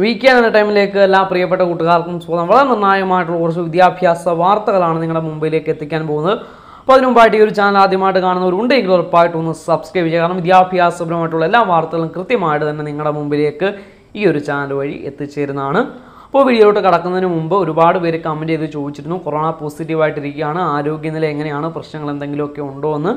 weekend എന്ന ടൈമിലേക്ക് എല്ലാ പ്രിയപ്പെട്ട കൂട്ടുകാർക്കും സ്വന്തം വളരെ നിർണായകമായിട്ടുള്ള കുറച്ച് വിദ്യാഭ്യാസ വാർത്തകളാണ് നിങ്ങളുടെ മുമ്പിലേക്ക് എത്തിക്കാൻ പോകുന്നത് അപ്പോൾ അതിന് ഈ ഒരു ചാനൽ ആദ്യമായിട്ട് കാണുന്നവർ ഉണ്ടെങ്കിൽ ഉറപ്പായിട്ടും ഒന്ന് സബ്സ്ക്രൈബ് ചെയ്യുക കാരണം വിദ്യാഭ്യാസപരമായിട്ടുള്ള എല്ലാ വാർത്തകളും കൃത്യമായിട്ട് തന്നെ നിങ്ങളുടെ മുമ്പിലേക്ക് ഈ ഒരു ചാനൽ വഴി എത്തിച്ചേരുന്നതാണ് അപ്പോൾ വീഡിയോയിലോട്ട് കടക്കുന്നതിന് മുമ്പ് ഒരുപാട് പേര് കമൻറ്റ് ചെയ്ത് ചോദിച്ചിരുന്നു കൊറോണ പോസിറ്റീവായിട്ടിരിക്കുകയാണ് ആരോഗ്യനില എങ്ങനെയാണ് പ്രശ്നങ്ങൾ എന്തെങ്കിലുമൊക്കെ ഉണ്ടോ എന്ന്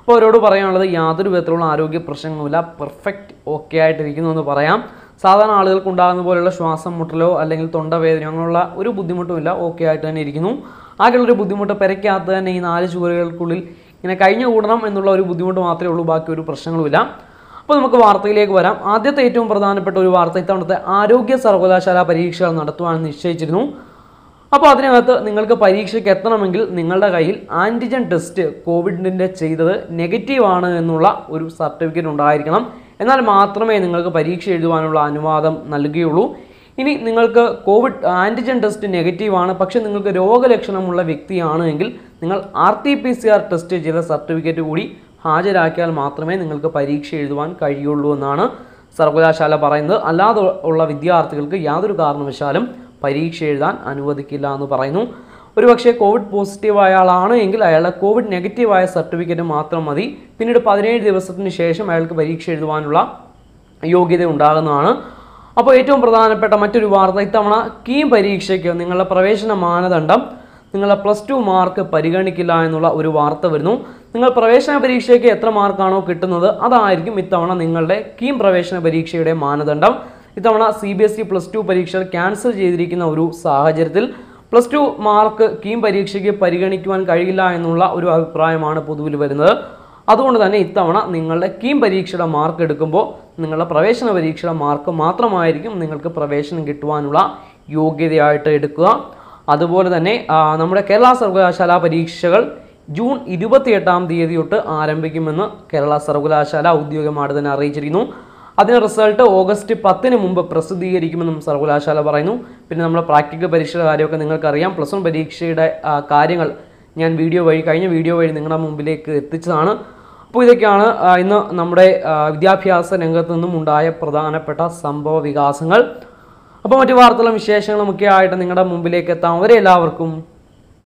അപ്പോൾ അവരോട് പറയാനുള്ളത് യാതൊരു വിധത്തിലുള്ള ആരോഗ്യ പ്രശ്നങ്ങളുമില്ല പെർഫെക്റ്റ് ഓക്കെ ആയിട്ടിരിക്കുന്നു എന്ന് പറയാം സാധാരണ ആളുകൾക്ക് ഉണ്ടാകുന്ന പോലെയുള്ള ശ്വാസം മുട്ടലോ അല്ലെങ്കിൽ തൊണ്ടവേദനയോ അങ്ങനെയുള്ള ഒരു ബുദ്ധിമുട്ടുമില്ല ഓക്കെ ആയിട്ട് തന്നെ ഇരിക്കുന്നു ആകെയുള്ളൊരു ബുദ്ധിമുട്ട് പെരയ്ക്കാത്ത തന്നെ ഈ നാല് ചുവരുകൾക്കുള്ളിൽ ഇങ്ങനെ കഴിഞ്ഞു കൂടണം എന്നുള്ള ഒരു ബുദ്ധിമുട്ട് മാത്രമേ ഉള്ളൂ ബാക്കി ഒരു പ്രശ്നങ്ങളുമില്ല അപ്പോൾ നമുക്ക് വാർത്തയിലേക്ക് വരാം ആദ്യത്തെ ഏറ്റവും പ്രധാനപ്പെട്ട ഒരു വാർത്ത ഇത്തവണത്തെ ആരോഗ്യ സർവകലാശാല പരീക്ഷകൾ നടത്തുവാൻ നിശ്ചയിച്ചിരുന്നു അപ്പോൾ അതിനകത്ത് നിങ്ങൾക്ക് പരീക്ഷയ്ക്ക് എത്തണമെങ്കിൽ നിങ്ങളുടെ കയ്യിൽ ആൻറ്റിജൻ ടെസ്റ്റ് കോവിഡിൻ്റെ ചെയ്തത് നെഗറ്റീവ് ആണ് എന്നുള്ള ഒരു സർട്ടിഫിക്കറ്റ് ഉണ്ടായിരിക്കണം എന്നാൽ മാത്രമേ നിങ്ങൾക്ക് പരീക്ഷ എഴുതുവാനുള്ള അനുവാദം നൽകുകയുള്ളൂ ഇനി നിങ്ങൾക്ക് കോവിഡ് ആൻറ്റിജൻ ടെസ്റ്റ് നെഗറ്റീവാണ് പക്ഷേ നിങ്ങൾക്ക് രോഗലക്ഷണമുള്ള വ്യക്തിയാണ് എങ്കിൽ നിങ്ങൾ R T P C R test ചെയ്ത സർട്ടിഫിക്കറ്റ് കൂടി ഹാജരാക്കിയാൽ മാത്രമേ നിങ്ങൾക്ക് പരീക്ഷ എഴുതുവാൻ കഴിയുള്ളൂ എന്നാണ് സർവകലാശാല പറയുന്നത് അല്ലാതെ ഉള്ള വിദ്യാർത്ഥികൾക്ക് യാതൊരു കാരണവശാലും പരീക്ഷ എഴുതാൻ അനുവദിക്കില്ല എന്ന് പറയുന്നു പക്ഷേ കോവിഡ് പോസിറ്റീവ് ആയ ആളാണ് എങ്കിൽ അയാളെ കോവിഡ് നെഗറ്റീവായ സർട്ടിഫിക്കറ്റ് മാത്രം മതി പിന്നീട് പതിനേഴ് ദിവസത്തിന് ശേഷം അയാൾക്ക് പരീക്ഷ എഴുതുവാനുള്ള യോഗ്യത ഉണ്ടാകുന്നതാണ് അപ്പോൾ ഏറ്റവും പ്രധാനപ്പെട്ട മറ്റൊരു വാർത്ത ഇത്തവണ കീം പരീക്ഷയ്ക്ക് നിങ്ങളുടെ പ്രവേശന മാനദണ്ഡം നിങ്ങളുടെ പ്ലസ് ടു മാർക്ക് പരിഗണിക്കില്ല എന്നുള്ള ഒരു വാർത്ത വരുന്നു നിങ്ങൾ പ്രവേശന പരീക്ഷയ്ക്ക് എത്ര മാർക്കാണോ കിട്ടുന്നത് അതായിരിക്കും ഇത്തവണ നിങ്ങളുടെ കീം പ്രവേശന പരീക്ഷയുടെ മാനദണ്ഡം ഇത്തവണ C B S E plus two പരീക്ഷകൾ ക്യാൻസൽ ചെയ്തിരിക്കുന്ന ഒരു സാഹചര്യത്തിൽ പ്ലസ് ടു മാർക്ക് കീം പരീക്ഷയ്ക്ക് പരിഗണിക്കുവാൻ കഴിയില്ല എന്നുള്ള ഒരു അഭിപ്രായമാണ് പൊതുവിൽ വരുന്നത് അതുകൊണ്ട് തന്നെ ഇത്തവണ നിങ്ങളുടെ കീം പരീക്ഷയുടെ മാർക്ക് എടുക്കുമ്പോൾ നിങ്ങളുടെ പ്രവേശന പരീക്ഷയുടെ മാർക്ക് മാത്രമായിരിക്കും നിങ്ങൾക്ക് പ്രവേശനം കിട്ടുവാനുള്ള യോഗ്യതയായിട്ട് എടുക്കുക അതുപോലെ തന്നെ നമ്മുടെ കേരള സർവകലാശാല പരീക്ഷകൾ ജൂൺ ഇരുപത്തിയെട്ടാം തീയതി തൊട്ട് ആരംഭിക്കുമെന്ന് കേരള സർവകലാശാല ഔദ്യോഗികമായിട്ട് തന്നെ അറിയിച്ചിരിക്കുന്നു അതിന് റിസൾട്ട് ഓഗസ്റ്റ് പത്തിന് മുമ്പ് പ്രസിദ്ധീകരിക്കുമെന്നും സർവകലാശാല പറയുന്നു പിന്നെ നമ്മുടെ പ്രാക്ടിക്കൽ പരീക്ഷയുടെ കാര്യമൊക്കെ നിങ്ങൾക്കറിയാം പ്ലസ് വൺ പരീക്ഷയുടെ കാര്യങ്ങൾ ഞാൻ വീഡിയോ വഴി കഴിഞ്ഞ വീഡിയോ വഴി നിങ്ങളുടെ മുമ്പിലേക്ക് എത്തിച്ചതാണ് അപ്പോൾ ഇതൊക്കെയാണ് ഇന്ന് നമ്മുടെ വിദ്യാഭ്യാസ രംഗത്ത് നിന്നും ഉണ്ടായ പ്രധാനപ്പെട്ട സംഭവ വികാസങ്ങൾ അപ്പോൾ മറ്റു വാർത്തകളും വിശേഷങ്ങളും ഒക്കെ ആയിട്ട് നിങ്ങളുടെ മുമ്പിലേക്ക് എത്താം അവരെല്ലാവർക്കും എല്ലാവർക്കും